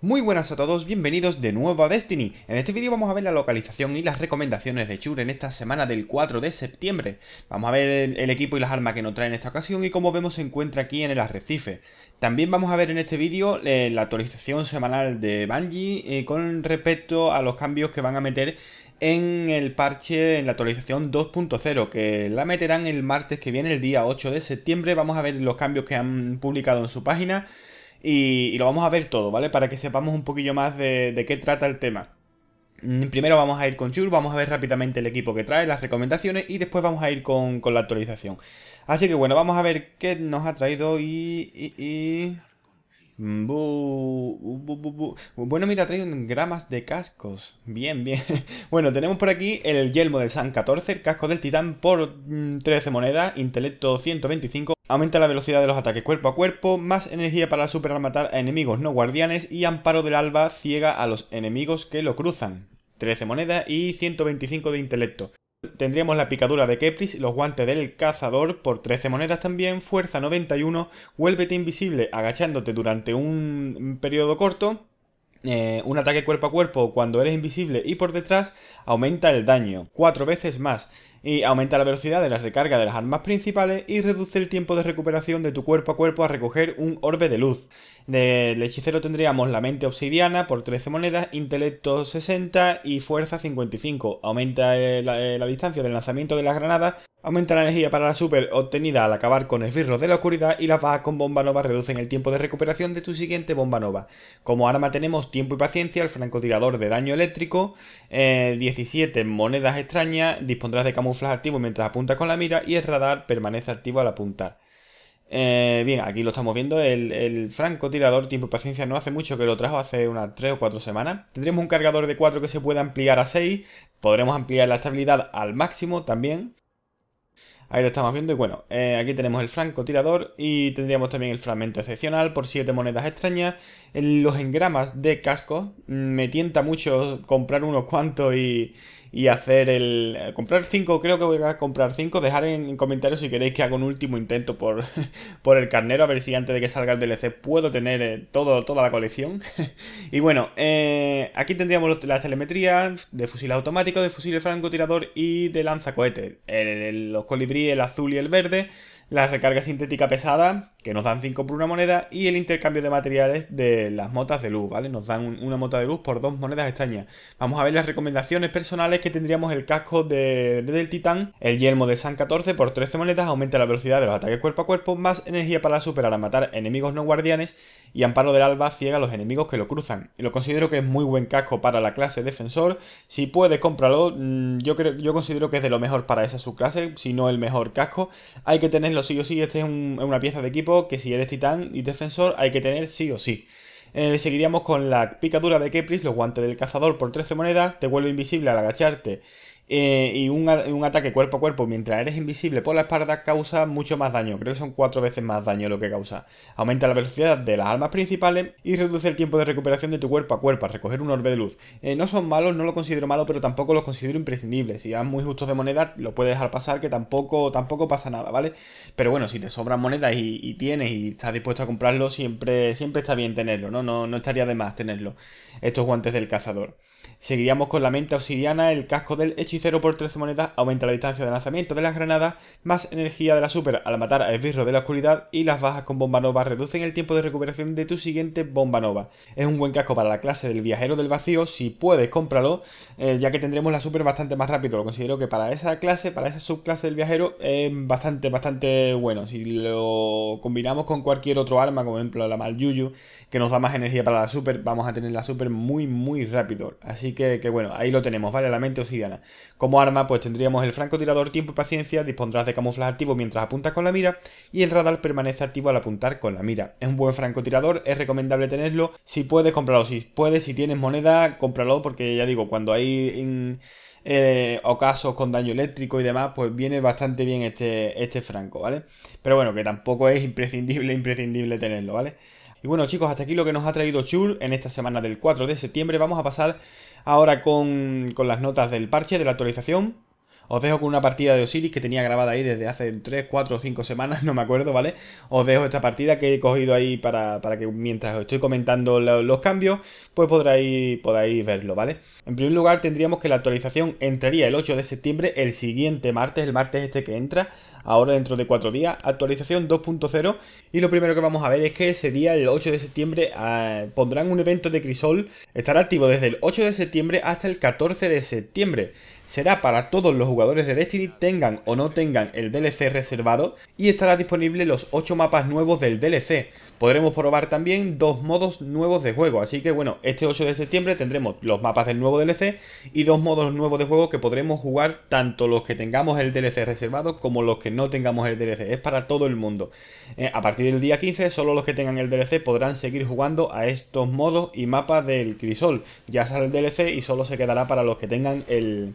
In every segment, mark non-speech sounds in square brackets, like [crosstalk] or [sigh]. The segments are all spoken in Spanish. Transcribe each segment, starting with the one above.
Muy buenas a todos, bienvenidos de nuevo a Destiny. En este vídeo vamos a ver la localización y las recomendaciones de Chur en esta semana del 4 de septiembre. Vamos a ver el, equipo y las armas que nos trae en esta ocasión y como vemos se encuentra aquí en el arrecife. También vamos a ver en este vídeo eh, la actualización semanal de Bungie eh, con respecto a los cambios que van a meter en el parche, en la actualización 2.0, que la meterán el martes que viene, el día 8 de septiembre. Vamos a ver los cambios que han publicado en su página y, lo vamos a ver todo, ¿vale? Para que sepamos un poquillo más de, qué trata el tema. Mm, primero vamos a ir con Chur, vamos a ver rápidamente el equipo que trae, las recomendaciones y después vamos a ir con, la actualización. Así que bueno, vamos a ver qué nos ha traído y bueno, mira, un gramas de cascos. Bien, bien. [laughs] Bueno, tenemos por aquí el yelmo de San 14, el casco del titán por 13 mm, monedas, intelecto 125. Aumenta la velocidad de los ataques cuerpo a cuerpo, más energía para matar a enemigos no guardianes y amparo del alba ciega a los enemigos que lo cruzan. 13 monedas y 125 de intelecto. Tendríamos la picadura de Kepris, los guantes del cazador por 13 monedas también, fuerza 91, vuélvete invisible agachándote durante un periodo corto, eh, un ataque cuerpo a cuerpo cuando eres invisible y por detrás aumenta el daño, cuatro veces más y aumenta la velocidad de la recarga de las armas principales y reduce el tiempo de recuperación de tu cuerpo a cuerpo a recoger un orbe de luz. Del hechicero tendríamos la mente obsidiana por 13 monedas, intelecto 60 y fuerza 55. Aumenta eh, eh, la, distancia del lanzamiento de las granadas, aumenta la energía para la super obtenida al acabar con esbirros de la oscuridad y las bajas con bomba nova reducen el tiempo de recuperación de tu siguiente bomba nova. Como arma tenemos tiempo y paciencia, el francotirador de daño eléctrico, 17 eh, monedas extrañas, dispondrás de camuflaje flash activo mientras apunta con la mira y el radar permanece activo al apuntar. Eh, bien, aquí lo estamos viendo. El, el francotirador tiempo y paciencia no hace mucho que lo trajo, hace unas 3 o 4 semanas. Tendremos un cargador de 4 que se puede ampliar a 6. Podremos ampliar la estabilidad al máximo también. Ahí lo estamos viendo y bueno, eh, aquí tenemos el francotirador y tendríamos también el fragmento excepcional por 7 monedas extrañas. Los engramas de casco mm, me tienta mucho comprar unos cuantos y, hacer el... Eh, comprar 5, creo que voy a comprar 5. Dejar en, comentarios si queréis que haga un último intento por, [laughs] por el carnero, a ver si antes de que salga el DLC puedo tener eh, todo, toda la colección. [laughs] y bueno, aquí tendríamos las telemetrías de fusil automático, de fusil francotirador y de lanzacohete. los colibríes el azul y el verde la recarga sintética pesada, que nos dan 5 por una moneda, y el intercambio de materiales de las motas de luz, ¿vale? Nos dan una mota de luz por dos monedas extrañas. Vamos a ver las recomendaciones personales que tendríamos el casco de, del titán, el yelmo de San 14 por 13 monedas, aumenta la velocidad de los ataques cuerpo a cuerpo, más energía para superar a matar enemigos no guardianes, y amparo del alba ciega a los enemigos que lo cruzan. Lo considero que es muy buen casco para la clase defensor, si puedes cómpralo, mm, yo, creo, yo considero que es de lo mejor para esa subclase, si no el mejor casco, hay que tenerlo sigo sí o sí. Este es, una pieza de equipo que si eres titán y defensor hay que tener sí o sí. Eh, seguiríamos con la picadura de Kepris, los guantes del cazador por 13 monedas, te vuelve invisible al agacharte eh, y un, ataque cuerpo a cuerpo mientras eres invisible por la espalda causa mucho más daño, creo que son cuatro veces más daño lo que causa. Aumenta la velocidad de las armas principales y reduce el tiempo de recuperación de tu cuerpo a cuerpo, recoger un orbe de luz. Eh, no son malos, no lo considero malo, pero tampoco los considero imprescindibles. Si vas muy justos de moneda, lo puedes dejar pasar, que tampoco, tampoco pasa nada, ¿vale? Pero bueno, si te sobran monedas y, tienes y estás dispuesto a comprarlo, siempre, siempre está bien tenerlo, ¿no? ¿no? No estaría de más tenerlo, estos guantes del cazador. Seguiríamos con la mente obsidiana, el casco del hechizo 0 por 13 monedas aumenta la distancia de lanzamiento de las granadas, más energía de la super al matar a esbirro de la oscuridad y las bajas con bomba nova reducen el tiempo de recuperación de tu siguiente bomba nova. Es un buen casco para la clase del viajero del vacío, si puedes cómpralo, eh, ya que tendremos la super bastante más rápido. Lo considero que para esa clase, para esa subclase del viajero, es bastante, bastante bueno. Si lo combinamos con cualquier otro arma, como por ejemplo la Mal Yuyu, que nos da más energía para la super, vamos a tener la super muy, muy rápido. Así que, bueno, ahí lo tenemos, ¿vale? La mente obsidiana. Como arma, pues tendríamos el francotirador tiempo y paciencia, dispondrás de camuflaje activo mientras apuntas con la mira y el radar permanece activo al apuntar con la mira. Es un buen francotirador, es recomendable tenerlo. Si puedes, comprarlo. Si puedes, si tienes moneda, cómpralo porque ya digo, cuando hay... Eh, ocasos con daño eléctrico y demás, pues viene bastante bien este, este franco, ¿vale? Pero bueno, que tampoco es imprescindible, imprescindible tenerlo, ¿vale? Y bueno chicos, hasta aquí lo que nos ha traído Chul en esta semana del 4 de septiembre. Vamos a pasar ahora con, con las notas del parche, de la actualización. Os dejo con una partida de Osiris que tenía grabada ahí desde hace 3, 4 o 5 semanas, [laughs] no me acuerdo, ¿vale? Os dejo esta partida que he cogido ahí para, que mientras os estoy comentando los cambios, pues podréis, podáis verlo, ¿vale? En primer lugar tendríamos que la actualización entraría el 8 de septiembre, el siguiente martes, el martes este que entra, ahora dentro de 4 días, actualización 2.0 y lo primero que vamos a ver es que ese día, el 8 de septiembre, ah, pondrán un evento de Crisol, estará activo desde el 8 de septiembre hasta el 14 de septiembre será para todos los jugadores de Destiny, tengan o no tengan el DLC reservado, y estará disponible los 8 mapas nuevos del DLC. Podremos probar también dos modos nuevos de juego, así que bueno, este 8 de septiembre tendremos los mapas del nuevo DLC y dos modos nuevos de juego que podremos jugar tanto los que tengamos el DLC reservado como los que no tengamos el DLC, es para todo el mundo. Eh, a partir del día 15, solo los que tengan el DLC podrán seguir jugando a estos modos y mapas del crisol. Ya sale el DLC y solo se quedará para los que tengan el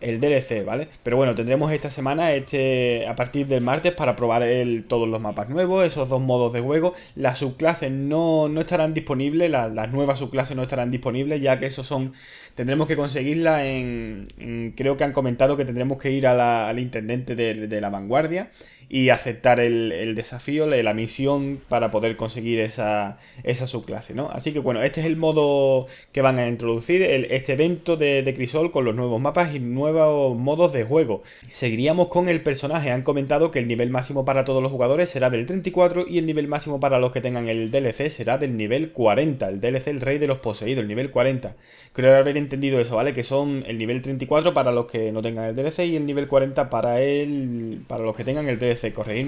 el DLC, ¿vale? Pero bueno, tendremos esta semana, este a partir del martes, para probar todos los mapas nuevos, esos dos modos de juego. Las subclases no, estarán disponibles, las nuevas subclases no estarán disponibles, ya que esos son. Tendremos que conseguirlas en, Creo que han comentado que tendremos que ir al intendente de, de la vanguardia y aceptar el, desafío, la, misión para poder conseguir esa, esa subclase, ¿no? Así que bueno, este es el modo que van a introducir, este evento de, Crisol con los nuevos mapas y nuevos modos de juego. Seguiríamos con el personaje, han comentado que el nivel máximo para todos los jugadores será del 34 y el nivel máximo para los que tengan el DLC será del nivel 40, el DLC el rey de los poseídos, el nivel 40. Creo haber entendido eso, ¿vale? Que son el nivel 34 para los que no tengan el DLC y el nivel 40 para, el, para los que tengan el DLC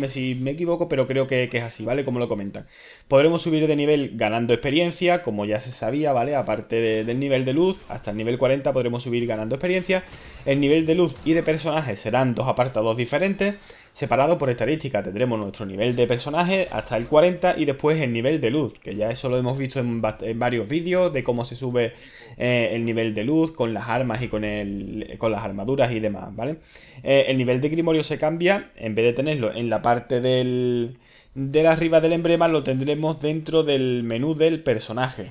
si me equivoco, pero creo que, es así, ¿vale? Como lo comentan. Podremos subir de nivel ganando experiencia, como ya se sabía, ¿vale? Aparte del nivel de luz, hasta el nivel 40 podremos subir ganando experiencia. El nivel de luz y de personajes serán dos apartados diferentes separado por estadística. Tendremos nuestro nivel de personaje hasta el 40 y después el nivel de luz, que ya eso lo hemos visto en, varios vídeos de cómo se sube eh, el nivel de luz con las armas y con, el, con las armaduras y demás, ¿vale? Eh, el nivel de Grimorio se cambia, en vez de tenerlo en la parte del, la arriba del emblema, lo tendremos dentro del menú del personaje,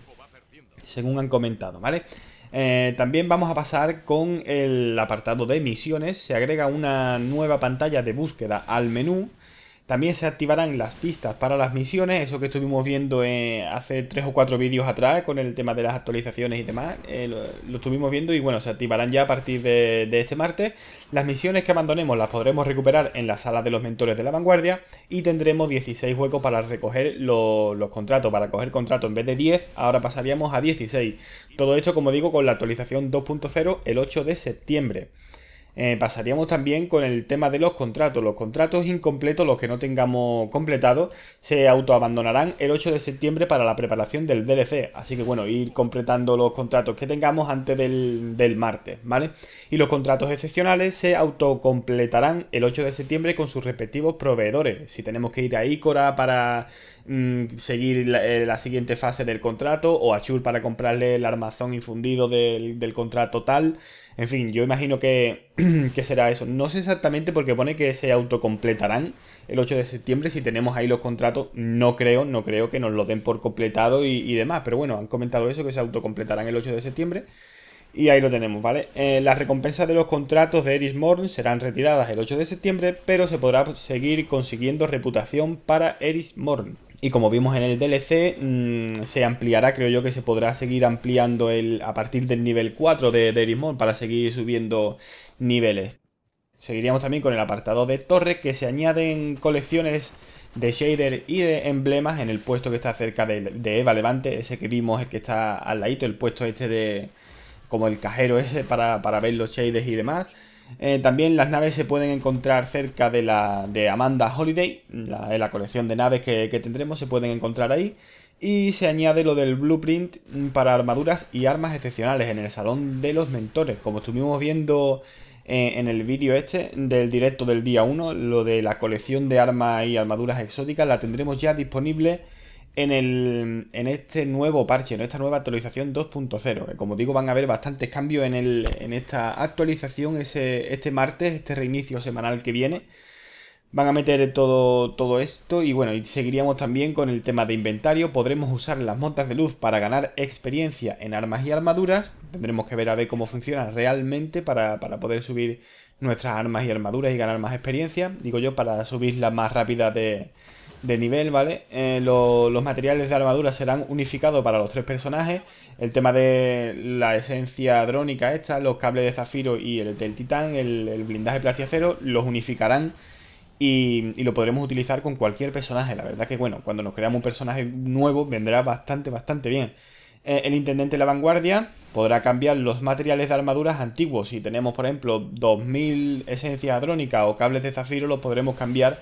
según han comentado, ¿vale? vale eh, también vamos a pasar con el apartado de misiones. Se agrega una nueva pantalla de búsqueda al menú también se activarán las pistas para las misiones, eso que estuvimos viendo eh, hace 3 o 4 vídeos atrás con el tema de las actualizaciones y demás, eh, lo, estuvimos viendo y bueno, se activarán ya a partir de, este martes. Las misiones que abandonemos las podremos recuperar en la sala de los mentores de la vanguardia y tendremos 16 huecos para recoger los contratos, para coger contratos en vez de 10, ahora pasaríamos a 16. Todo esto, como digo, con la actualización 2.0 el 8 de septiembre. Eh, pasaríamos también con el tema de los contratos. Los contratos incompletos, los que no tengamos completados, se autoabandonarán el 8 de septiembre para la preparación del DLC. Así que bueno, ir completando los contratos que tengamos antes del, martes, ¿vale? Y los contratos excepcionales se autocompletarán el 8 de septiembre con sus respectivos proveedores. Si tenemos que ir a Ícora para Mm, seguir eh, la, siguiente fase del contrato o a Chur para comprarle el armazón infundido del, contrato tal. En fin, yo imagino que, [clears throat] que, será eso. No sé exactamente porque pone que se autocompletarán el 8 de septiembre. Si tenemos ahí los contratos, no creo, no creo que nos lo den por completado y, demás. Pero bueno, han comentado eso, que se autocompletarán el 8 de septiembre. Y ahí lo tenemos, ¿vale? Eh, las recompensas de los contratos de Eris Morn serán retiradas el 8 de septiembre, pero se podrá seguir consiguiendo reputación para Eris Morn. Y como vimos en el DLC, mm, se ampliará, creo yo que se podrá seguir ampliando el, a partir del nivel 4 de, de para seguir subiendo niveles. Seguiríamos también con el apartado de torres, que se añaden colecciones de shader y de emblemas en el puesto que está cerca de, de Eva Levante, ese que vimos, el que está al ladito, el puesto este de como el cajero ese para, para ver los shaders y demás. Eh, también las naves se pueden encontrar cerca de la de Amanda Holiday, la, eh, la colección de naves que, tendremos se pueden encontrar ahí. Y se añade lo del blueprint mm, para armaduras y armas excepcionales en el Salón de los Mentores, como estuvimos viendo eh, en el vídeo este del directo del día 1, lo de la colección de armas y armaduras exóticas la tendremos ya disponible en, este nuevo parche, en esta nueva actualización 2.0. Eh, como digo, van a haber bastantes cambios en, el, en esta actualización ese, este martes, este reinicio semanal que viene. Van a meter todo, todo esto y bueno, y seguiríamos también con el tema de inventario. Podremos usar las montas de luz para ganar experiencia en armas y armaduras. Tendremos que ver a ver cómo funciona realmente para, para poder subir nuestras armas y armaduras y ganar más experiencia. Digo yo, para subir más rápida de, de nivel, ¿vale? Eh, los materiales de armadura serán unificados para los tres personajes. El tema de la esencia drónica esta, los cables de zafiro y el del titán, el, el blindaje plastiacero, los unificarán y, lo podremos utilizar con cualquier personaje. La verdad que, bueno, cuando nos creamos un personaje nuevo vendrá bastante, bastante bien. Eh, el intendente de la vanguardia podrá cambiar los materiales de armaduras antiguos. Si tenemos, por ejemplo, 2000 esencias drónicas o cables de zafiro, los podremos cambiar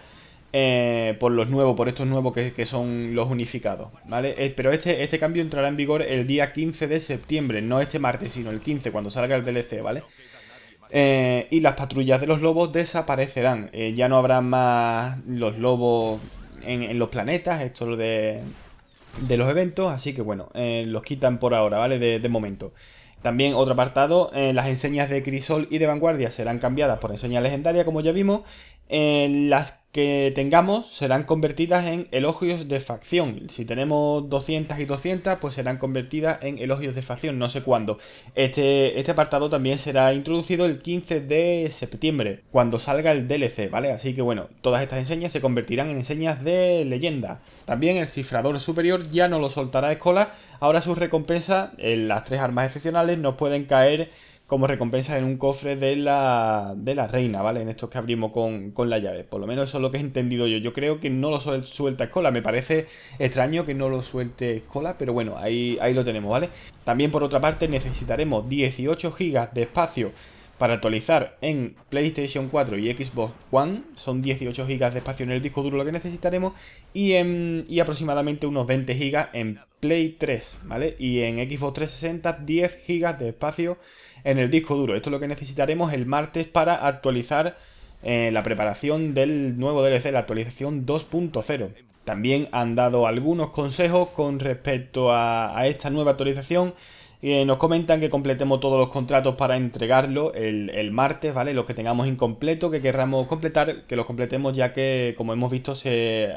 eh, por los nuevos, por estos nuevos que, son los unificados, ¿vale? Eh, pero este, este cambio entrará en vigor el día 15 de septiembre, no este martes, sino el 15, cuando salga el DLC, ¿vale? Eh, y las patrullas de los lobos desaparecerán. ya no habrá más los lobos en, los planetas, esto lo de, de los eventos, así que bueno, los quitan por ahora, ¿vale? De, momento. También otro apartado, las enseñas de Crisol y de Vanguardia serán cambiadas por enseña legendaria, como ya vimos, las que tengamos serán convertidas en elogios de facción. Si tenemos 200 y 200, pues serán convertidas en elogios de facción, no sé cuándo. Este, este apartado también será introducido el 15 de septiembre, cuando salga el DLC, ¿vale? Así que bueno, todas estas enseñas se convertirán en enseñas de leyenda. También el cifrador superior ya no lo soltará a escola, ahora sus recompensas, en las tres armas excepcionales, nos pueden caer como recompensa en un cofre de la, de la reina, ¿vale? En estos que abrimos con, con, la llave. Por lo menos eso es lo que he entendido yo. Yo creo que no lo suelta Escola. Me parece extraño que no lo suelte Escola, pero bueno, ahí, ahí lo tenemos, ¿vale? También por otra parte necesitaremos 18 gigas de espacio para actualizar en PlayStation 4 y Xbox One son 18 GB de espacio en el disco duro lo que necesitaremos y, en, aproximadamente unos 20 GB en Play 3, ¿vale? Y en Xbox 360 10 GB de espacio en el disco duro. Esto es lo que necesitaremos el martes para actualizar eh, la preparación del nuevo DLC, la actualización 2.0. También han dado algunos consejos con respecto a esta nueva actualización y eh, nos comentan que completemos todos los contratos para entregarlo el, el, martes, ¿vale? Los que tengamos incompleto, que querramos completar, que los completemos ya que, como hemos visto, se,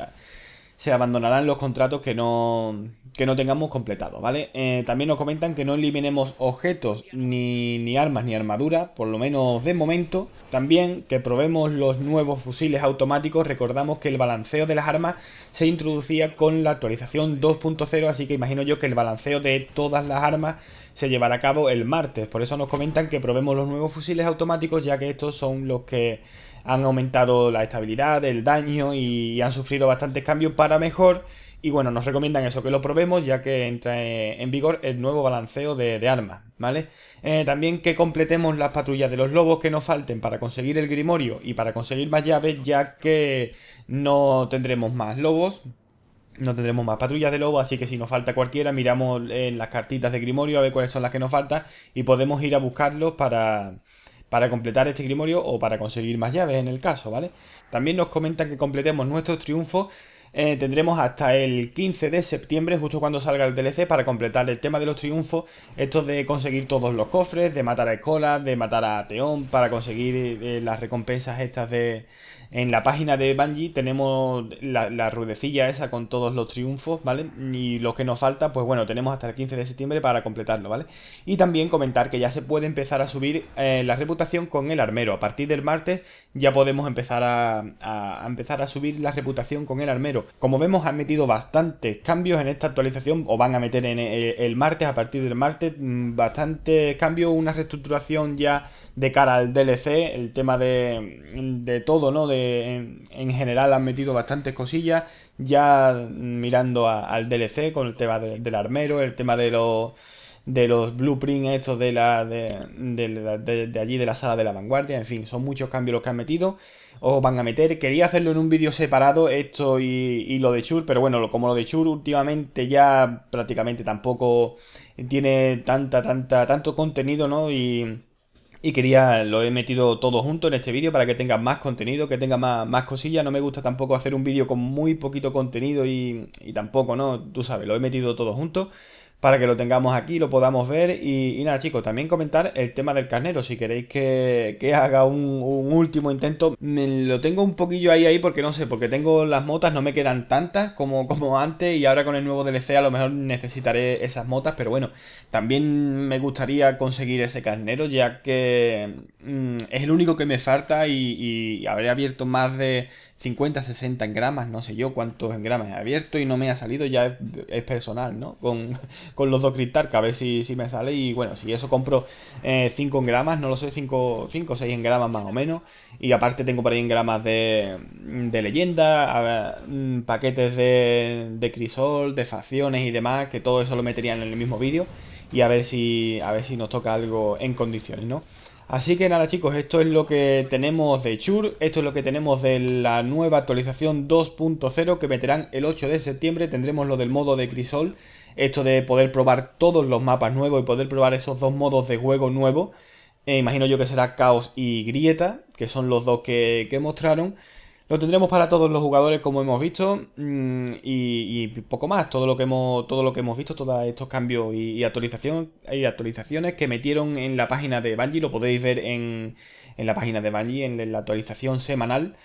se abandonarán los contratos que no, que no tengamos completado, ¿vale? Eh, también nos comentan que no eliminemos objetos, ni, ni armas, ni armaduras, por lo menos de momento. También que probemos los nuevos fusiles automáticos. Recordamos que el balanceo de las armas se introducía con la actualización 2.0, así que imagino yo que el balanceo de todas las armas se llevará a cabo el martes. Por eso nos comentan que probemos los nuevos fusiles automáticos, ya que estos son los que han aumentado la estabilidad, el daño y han sufrido bastantes cambios para mejor y bueno, nos recomiendan eso, que lo probemos ya que entra eh, en vigor el nuevo balanceo de, armas, ¿vale? Eh, también que completemos las patrullas de los lobos que nos falten para conseguir el grimorio y para conseguir más llaves ya que no tendremos más lobos, no tendremos más patrullas de lobo, así que si nos falta cualquiera, miramos en eh, las cartitas de Grimorio a ver cuáles son las que nos faltan y podemos ir a buscarlos para, para completar este Grimorio o para conseguir más llaves en el caso, ¿vale? También nos comentan que completemos nuestros triunfos eh, tendremos hasta el 15 de septiembre, justo cuando salga el DLC, para completar el tema de los triunfos, Esto de conseguir todos los cofres, de matar a Escola, de matar a Teón, para conseguir eh, las recompensas estas de... En la página de Bungie tenemos la, la ruedecilla esa con todos los triunfos, ¿vale? Y lo que nos falta, pues bueno, tenemos hasta el 15 de septiembre para completarlo, ¿vale? Y también comentar que ya se puede empezar a subir eh, la reputación con el armero. A partir del martes ya podemos empezar empezar a subir la reputación con el armero como vemos han metido bastantes cambios en esta actualización o van a meter en eh, el, martes, a partir del martes, mm, bastantes cambios, una reestructuración ya de cara al DLC, el tema mm, de, todo, ¿no? De, en, general han metido bastantes cosillas, ya mm, mirando al DLC con el tema del armero, el tema de los de los blueprints estos de, la, de, allí, de la sala de la vanguardia, en fin, son muchos cambios los que han metido o van a meter. Quería hacerlo en un vídeo separado, esto y, y, lo de Chur, pero bueno, como lo de Chur últimamente ya prácticamente tampoco tiene tanta, tanta, tanto contenido, ¿no? Y, y quería, lo he metido todo junto en este vídeo para que tenga más contenido, que tenga más, más cosillas. No me gusta tampoco hacer un vídeo con muy poquito contenido y, y tampoco, ¿no? Tú sabes, lo he metido todo junto para que lo tengamos aquí, lo podamos ver. Y, nada, chicos, también comentar el tema del carnero. Si queréis que, haga un, último intento, lo tengo un poquillo ahí, ahí, porque no sé, porque tengo las motas, no me quedan tantas como, como antes. Y ahora con el nuevo DLC a lo mejor necesitaré esas motas, pero bueno, también me gustaría conseguir ese carnero, ya que mm, es el único que me falta y, habré abierto más de 50, 60 en gramas, no sé yo cuántos en gramas he abierto y no me ha salido, ya es, es personal, ¿no? Con, con los dos Cryptark, a ver si, me sale. Y bueno, si eso compro 5 eh, gramas, no lo sé, 5 o 6 gramas más o menos. Y aparte tengo por ahí en de, de leyenda, mm, paquetes de, de crisol, de facciones y demás, que todo eso lo meterían en el mismo vídeo. Y a ver si, a ver si nos toca algo en condiciones, ¿no? Así que nada chicos, esto es lo que tenemos de Chur, esto es lo que tenemos de la nueva actualización 2.0 que meterán el 8 de septiembre, tendremos lo del modo de crisol esto de poder probar todos los mapas nuevos y poder probar esos dos modos de juego nuevos. Eh, imagino yo que será Caos y Grieta, que son los dos que, mostraron. Lo tendremos para todos los jugadores, como hemos visto, mm, y, poco más. Todo lo que hemos, todo lo que hemos visto, todos estos cambios y, actualizaciones que metieron en la página de Bungie, lo podéis ver en, en la página de Bungie, en la actualización semanal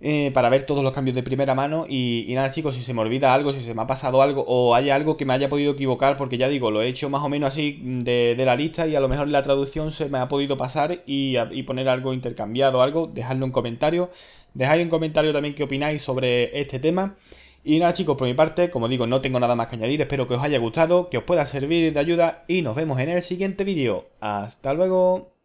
eh, para ver todos los cambios de primera mano. Y, nada, chicos, si se me olvida algo, si se me ha pasado algo o hay algo que me haya podido equivocar, porque ya digo, lo he hecho más o menos así de, la lista y a lo mejor la traducción se me ha podido pasar y, poner algo intercambiado, algo, dejadlo en comentario. Dejad en comentario también qué opináis sobre este tema. Y nada chicos, por mi parte, como digo, no tengo nada más que añadir, espero que os haya gustado, que os pueda servir de ayuda y nos vemos en el siguiente vídeo. Hasta luego.